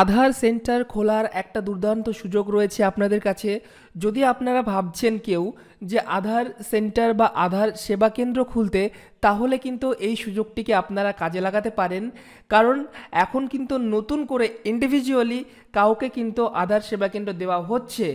আধার centre খোলার একটা দুর্দান্ত সুযোগ রয়েছে আপনাদের কাছে যদি আপনারা ভাবছেন কেউ যে আধার সেন্টার বা আধার সেবা কেন্দ্র খুলতে তাহলে কিন্তু এই সুযোগটিকে আপনারা কাজে লাগাতে পারেন কারণ এখন কিন্তু নতুন করে ইন্ডিভিজুয়ালি কাউকে কিন্তু আধার সেবা কেন্দ্র দেওয়া হচ্ছে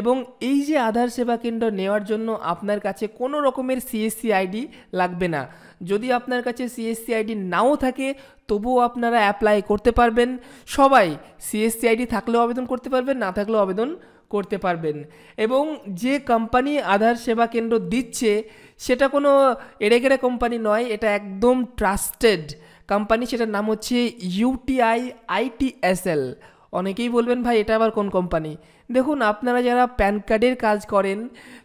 এবং এই যে আধার সেবা কেন্দ্র নেওয়ার জন্য আপনার কাছে কোনো রকমের সিএসসি আইডি লাগবে না যদি আপনার কাছে সিএসসি আইডি নাও থাকে তবুও আপনারা অ্যাপ্লাই করতে পারবেন সবাই সিএসসি আইডি থাকলেও আবেদন করতে পারবেন না থাকলেও আবেদন করতে পারবেন এবং যে কোম্পানি আধার সেবা কেন্দ্র দিচ্ছে সেটা কোনো এড়েগেড়ে কোম্পানি নয় এটা একদম ট্রাস্টেড কোম্পানি সেটার নাম হচ্ছে ইউটিআই আইটিএসএল অনেকেই বলবেন ভাই এটা আবার কোন কোম্পানি দেখুন আপনারা যারা প্যান কার্ডের কাজ করেন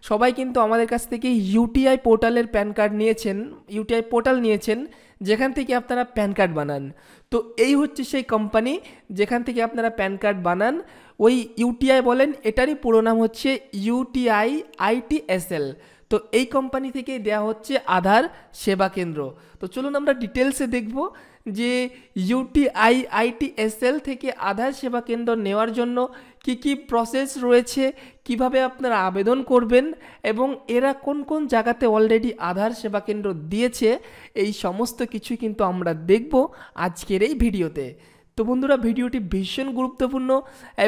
সবাই কিন্তু আমাদের কাছ থেকে ইউটিআই পোর্টালের প্যান কার্ড নিয়েছেন ইউটিআই পোর্টাল নিয়েছেন যেখান থেকে আপনারা প্যান কার্ড বানান তো এই হচ্ছে সেই কোম্পানি যেখান থেকে আপনারা প্যান কার্ড বানান ওই ইউটিআই বলেন এটারই পুরো নাম হচ্ছে ইউটিআই আইটিএসএল তো এই কোম্পানি থেকে দেয়া হচ্ছে আধার সেবা কেন্দ্র তো চলুন আমরা ডিটেলসে দেখব যে ইউটিআই আইটিএসএল থেকে আধার সেবা কেন্দ্র নেওয়ার জন্য কি কি প্রসেস রয়েছে কিভাবে আপনারা আবেদন করবেন এবং এরা কোন কোন জায়গাতে অলরেডি আধার সেবা কেন্দ্র দিয়েছে এই সমস্ত কিছু কিন্তু আমরা দেখব আজকের এই ভিডিওতে তো বন্ধুরা ভিডিওটি ভীষণ গুরুত্বপূর্ণ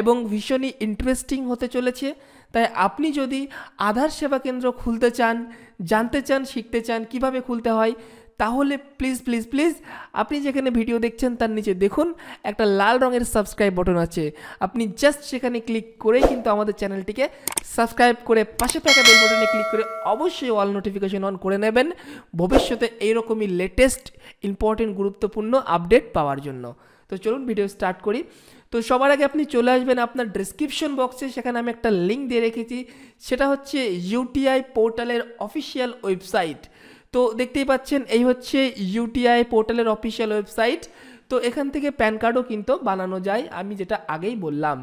এবং ভীষণই ইন্টারেস্টিং হতে চলেছে তাই আপনি যদি আধার সেবা কেন্দ্র খুলতে চান জানতে চান শিখতে চান কিভাবে খুলতে হয় তাহলে প্লিজ প্লিজ প্লিজ আপনি যেখানে ভিডিও দেখছেন তার নিচে দেখুন একটা লাল রঙের সাবস্ক্রাইব বটন আছে আপনি জাস্ট সেখানে ক্লিক করেই কিন্তু আমাদের চ্যানেলটিকে সাবস্ক্রাইব করে পাশে থাকা বেল বটনে ক্লিক করে অবশ্যই অল নোটিফিকেশন অন করে নেবেন ভবিষ্যতে এইরকমই লেটেস্ট ইম্পর্টেন্ট গুরুত্বপূর্ণ আপডেট পাওয়ার জন্য তো চলুন ভিডিও স্টার্ট করি তো সবার আগে আপনি চলে আসবেন আপনার ডিসক্রিপশন বক্সে সেখানে আমি একটা লিঙ্ক দিয়ে রেখেছি সেটা হচ্ছে ইউটিআই পোর্টালের অফিসিয়াল ওয়েবসাইট তো দেখতেই পাচ্ছেন এই হচ্ছে ইউটিআই পোর্টালের অফিসিয়াল ওয়েবসাইট তো এখান থেকে প্যান কার্ডও কিন্তু বানানো যায় আমি যেটা আগেই বললাম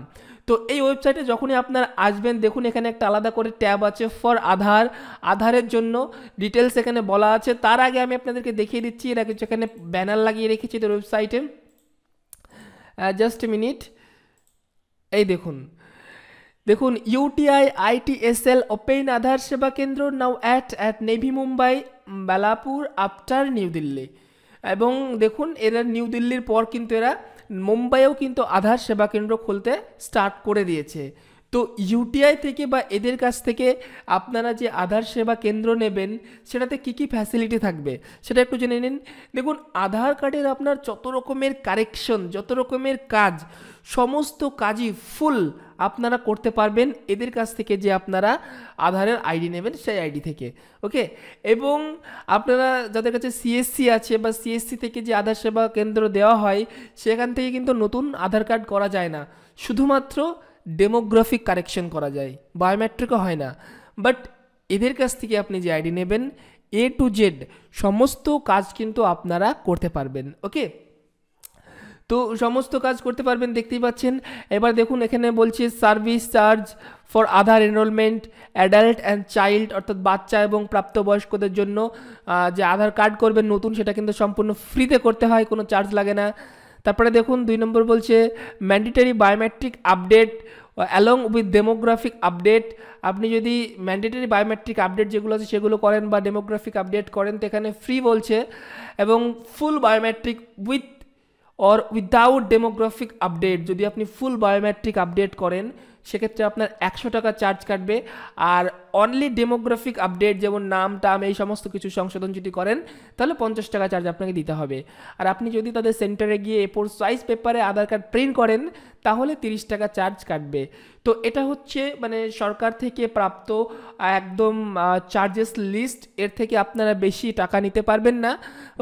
তো এই ওয়েবসাইটে যখনই আপনার আসবেন দেখুন এখানে একটা আলাদা করে ট্যাব আছে ফর আধার আধারের জন্য ডিটেলস এখানে বলা আছে তার আগে আমি আপনাদেরকে দেখিয়ে দিচ্ছি এরা কিছু এখানে ব্যানার লাগিয়ে রেখেছি এদের ওয়েবসাইটে জাস্ট মিনিট এই দেখুন দেখুন UTI আইটিএসএল open Aadhaar Seva Kendra now at at navy Mumbai Balapur after New Delhi এবং দেখুন এরা নিউ দিল্লির পর কিন্তু এরা মুম্বাইয়েও কিন্তু আধার সেবা কেন্দ্র খুলতে স্টার্ট করে দিয়েছে তো ইউটিআই থেকে বা এদের কাছ থেকে আপনারা যে আধার সেবা কেন্দ্র নেবেন সেটাতে কি কি ফ্যাসিলিটি থাকবে সেটা একটু জেনে নিন দেখুন আধার কার্ডের আপনার যত রকমের কারেকশন যত রকমের কাজ সমস্ত কাজই ফুল আপনারা করতে পারবেন এদের কাছ থেকে যে আপনারা আধারের আইডি নেবেন সেই আইডি থেকে ওকে এবং আপনারা যাদের কাছে সিএসসি আছে বা সিএসসি থেকে যে আধার সেবা কেন্দ্র দেওয়া হয় সেখান থেকে কিন্তু নতুন আধার কার্ড করা যায় না শুধুমাত্র ডেমোগ্রাফিক কারেকশন করা যায় বায়োমেট্রিকও হয় না বাট এদের কাছ থেকে আপনি যে আইডি নেবেন এ টু জেড সমস্ত কাজ কিন্তু আপনারা করতে পারবেন ওকে তো সমস্ত কাজ করতে পারবেন দেখতেই পাচ্ছেন এবার দেখুন এখানে বলছে service charge for Aadhaar enrolment adult and child অর্থাৎ বাচ্চা এবং প্রাপ্তবয়স্কদের জন্য যে আধার কার্ড করবেন নতুন সেটা কিন্তু সম্পূর্ণ ফ্রিতে করতে হয় কোনো চার্জ লাগে না তারপরে দেখুন দুই নম্বর বলছে mandatory biometric update along with demographic update আপনি যদি ম্যান্ডেটারি বায়োমেট্রিক আপডেট যেগুলো আছে সেগুলো করেন বা ডেমোগ্রাফিক আপডেট করেন তো এখানে ফ্রি বলছে এবং full biometric with or without demographic update যদি আপনি ফুল বায়োমেট্রিক আপডেট করেন সেক্ষেত্রে আপনার একশো টাকা চার্জ কাটবে আর অনলি ডেমোগ্রাফিক আপডেট যেমন নাম টাম এই সমস্ত কিছু সংশোধন যদি করেন তাহলে পঞ্চাশ টাকা চার্জ আপনাকে দিতে হবে আর আপনি যদি তাদের সেন্টারে গিয়ে এপোর সাইজ পেপারে আধার কার্ড প্রিন্ট করেন তাহলে তিরিশ টাকা চার্জ কাটবে তো এটা হচ্ছে মানে সরকার থেকে প্রাপ্ত একদম চার্জেস লিস্ট এর থেকে আপনারা বেশি টাকা নিতে পারবেন না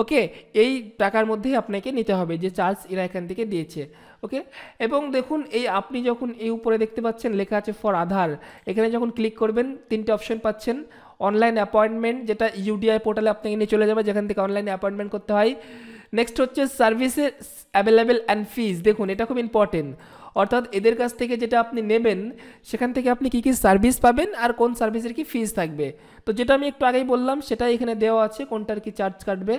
ওকে এই টাকার মধ্যেই আপনাকে নিতে হবে যে চার্জ এরা এখান থেকে দিয়েছে ওকে এবং দেখুন এই আপনি যখন এই উপরে দেখতে পাচ্ছেন লেখা আছে ফর আধার এখানে যখন ক্লিক করবেন তিনটে অপশন পাচ্ছেন অনলাইন অ্যাপয়েন্টমেন্ট যেটা ইউডিআই পোর্টালে আপনাকে নিয়ে চলে যাবে যেখান থেকে অনলাইন অ্যাপয়েন্টমেন্ট করতে হয় নেক্সট হচ্ছে সার্ভিসেস অ্যাভেলেবেল অ্যান্ড ফিজ দেখুন এটা খুব ইম্পর্টেন্ট অর্থাৎ এদের কাছ থেকে যেটা আপনি নেবেন সেখান থেকে আপনি কি কি সার্ভিস পাবেন আর কোন সার্ভিসের কি ফিস থাকবে তো যেটা আমি একটু আগেই বললাম সেটাই এখানে দেওয়া আছে কোনটার কি চার্জ কাটবে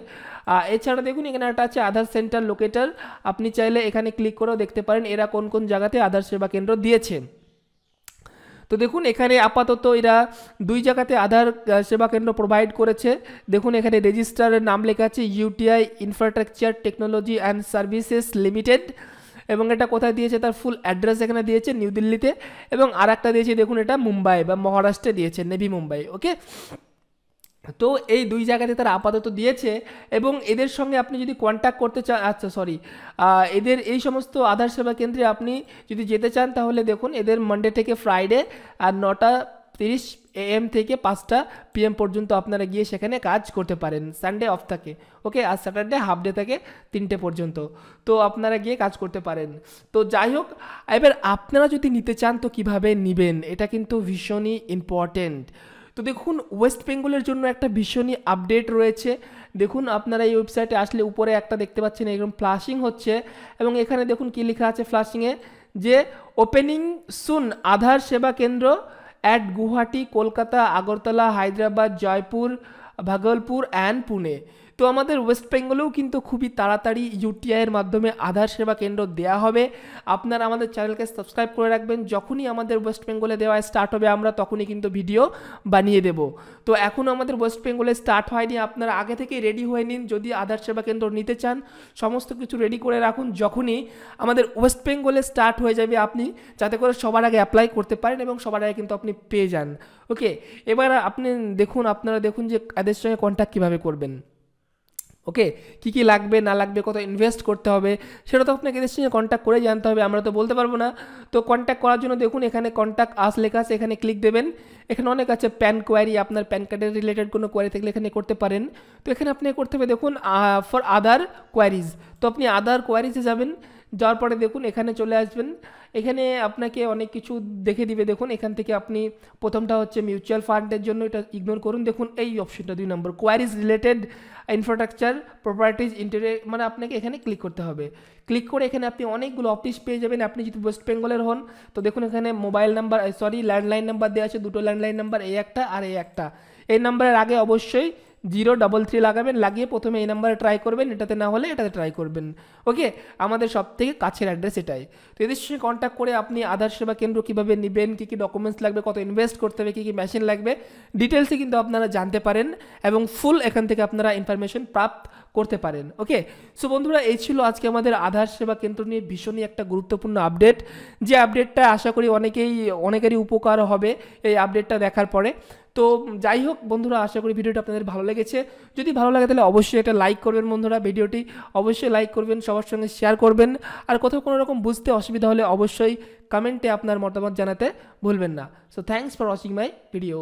এছাড়া দেখুন এখানে একটা আছে আধার সেন্টার লোকেটার আপনি চাইলে এখানে ক্লিক করেও দেখতে পারেন এরা কোন কোন জায়গাতে আধার সেবা কেন্দ্র দিয়েছে তো দেখুন এখানে আপাতত এরা দুই জায়গাতে আধার সেবা কেন্দ্র প্রোভাইড করেছে দেখুন এখানে রেজিস্টারের নাম লেখা আছে UTI infrastructure technology and services limited এবং এটা কোথায় দিয়েছে তার ফুল অ্যাড্রেস এখানে দিয়েছে নিউ দিল্লিতে এবং আর একটা দিয়েছে দেখুন এটা মুম্বাই বা মহারাষ্ট্রে দিয়েছে নেভি মুম্বাই ওকে তো এই দুই জায়গাতে তারা আপাতত দিয়েছে এবং এদের সঙ্গে আপনি যদি কন্ট্যাক্ট করতে চান আচ্ছা সরি এদের এই সমস্ত আধার সেবা কেন্দ্রে আপনি যদি যেতে চান তাহলে দেখুন এদের মানডে থেকে ফ্রাইডে আর নটা তিরিশ এ এম থেকে পাঁচটা পি এম পর্যন্ত আপনারা গিয়ে সেখানে কাজ করতে পারেন সানডে অফ থাকে ওকে আর স্যাটারডে হাফ ডে থাকে তিনটে পর্যন্ত তো আপনারা গিয়ে কাজ করতে পারেন তো যাই হোক এবার আপনারা যদি নিতে চান তো কিভাবে নিবেন এটা কিন্তু ভীষণই ইম্পর্টেন্ট তো দেখুন ওয়েস্ট বেঙ্গলের জন্য একটা ভীষণই আপডেট রয়েছে দেখুন আপনারা এই ওয়েবসাইটে আসলে উপরে একটা দেখতে পাচ্ছেন এরকম ফ্লাশিং হচ্ছে এবং এখানে দেখুন কি লেখা আছে ফ্লাশিংয়ে যে opening soon Aadhaar Seva Kendra at Guwahati Kolkata Agartala Hyderabad Jaipur Bhagalpur and Pune তো আমাদের ওয়েস্ট বেঙ্গলেও কিন্তু খুবই তাড়াতাড়ি ইউটিআইয়ের মাধ্যমে আধার সেবা কেন্দ্র দেয়া হবে আপনারা আমাদের চ্যানেলকে সাবস্ক্রাইব করে রাখবেন যখনই আমাদের ওয়েস্ট বেঙ্গলে দেওয়া স্টার্ট হবে আমরা তখনই কিন্তু ভিডিও বানিয়ে দেব তো এখন আমাদের ওয়েস্ট বেঙ্গলে স্টার্ট হয়নি আপনারা আগে থেকে রেডি হয়ে নিন যদি আধার সেবা কেন্দ্র নিতে চান সমস্ত কিছু রেডি করে রাখুন যখনই আমাদের ওয়েস্ট বেঙ্গলে স্টার্ট হয়ে যাবে আপনি যাতে করে সবার আগে অ্যাপ্লাই করতে পারেন এবং সবার আগে কিন্তু আপনি পেয়ে যান ওকে এবার আপনি দেখুন আপনারা দেখুন যে এদের সঙ্গে কন্ট্যাক্ট কীভাবে করবেন ওকে কি কি লাগবে না লাগবে কত ইনভেস্ট করতে হবে সেটা তো আপনাকে এদের সঙ্গে কন্ট্যাক্ট করে জানতে হবে আমরা তো বলতে পারবো না তো কন্ট্যাক্ট করার জন্য দেখুন এখানে কন্ট্যাক্ট আস লেখা আছে এখানে ক্লিক দেবেন এখানে অনেক আছে প্যান কোয়ারি আপনার প্যান কার্ডের রিলেটেড কোনো কোয়ারি থাকলে এখানে করতে পারেন তো এখানে আপনি করতে হবে দেখুন ফর আদার কোয়ারিজ তো আপনি আদার কোয়ারিজে যাবেন যাওয়ার পরে দেখুন এখানে চলে আসবেন এখানে আপনাকে অনেক কিছু দেখে দিবে দেখুন এখান থেকে আপনি প্রথমটা হচ্ছে মিউচুয়াল ফান্ডের জন্য এটা ইগনোর করুন দেখুন এই অপশনটা দুই নম্বর কোয়ারিজ রিলেটেড ইনফ্রাস্ট্রাকচার প্রপার্টিজ ইন্টারে মানে আপনাকে এখানে ক্লিক করতে হবে ক্লিক করে এখানে আপনি অনেকগুলো অফিস পেয়ে যাবেন আপনি যদি ওয়েস্ট বেঙ্গলের হন তো দেখুন এখানে mobile number sorry landline number দেওয়া আছে দুটো ল্যান্ডলাইন নাম্বার এই একটা আর এই একটা এই নাম্বারের আগে অবশ্যই জিরো ডবল থ্রি লাগাবেন লাগিয়ে প্রথমে এই নাম্বারে ট্রাই করবেন এটাতে না হলে এটাতে ট্রাই করবেন ওকে আমাদের সব থেকে কাছের অ্যাড্রেস এটাই তো এদের সঙ্গে কন্ট্যাক্ট করে আপনি আধার সেবা কেন্দ্র কীভাবে নেবেন কী কী ডকুমেন্টস লাগবে কত ইনভেস্ট করতে হবে কী কী মেশিন লাগবে ডিটেলসে কিন্তু আপনারা জানতে পারেন এবং ফুল এখান থেকে আপনারা ইনফরমেশন প্রাপ্ত করতে পারেন ওকে সো বন্ধুরা এই ছিল আজকে আমাদের আধার সেবা কেন্দ্র নিয়ে ভীষণই একটা গুরুত্বপূর্ণ আপডেট যে আপডেটটা আশা করি অনেকেই অনেকেরই উপকার হবে এই আপডেটটা দেখার পরে তো যাই হোক বন্ধুরা আশা করি ভিডিওটা আপনাদের ভালো লেগেছে যদি ভালো লাগে তাহলে অবশ্যই একটা লাইক করবেন বন্ধুরা ভিডিওটি অবশ্যই লাইক করবেন সবার সঙ্গে শেয়ার করবেন আর কোথাও কোনো রকম বুঝতে অসুবিধা হলে অবশ্যই কমেন্টে আপনার মতামত জানাতে ভুলবেন না so thanks for watching my video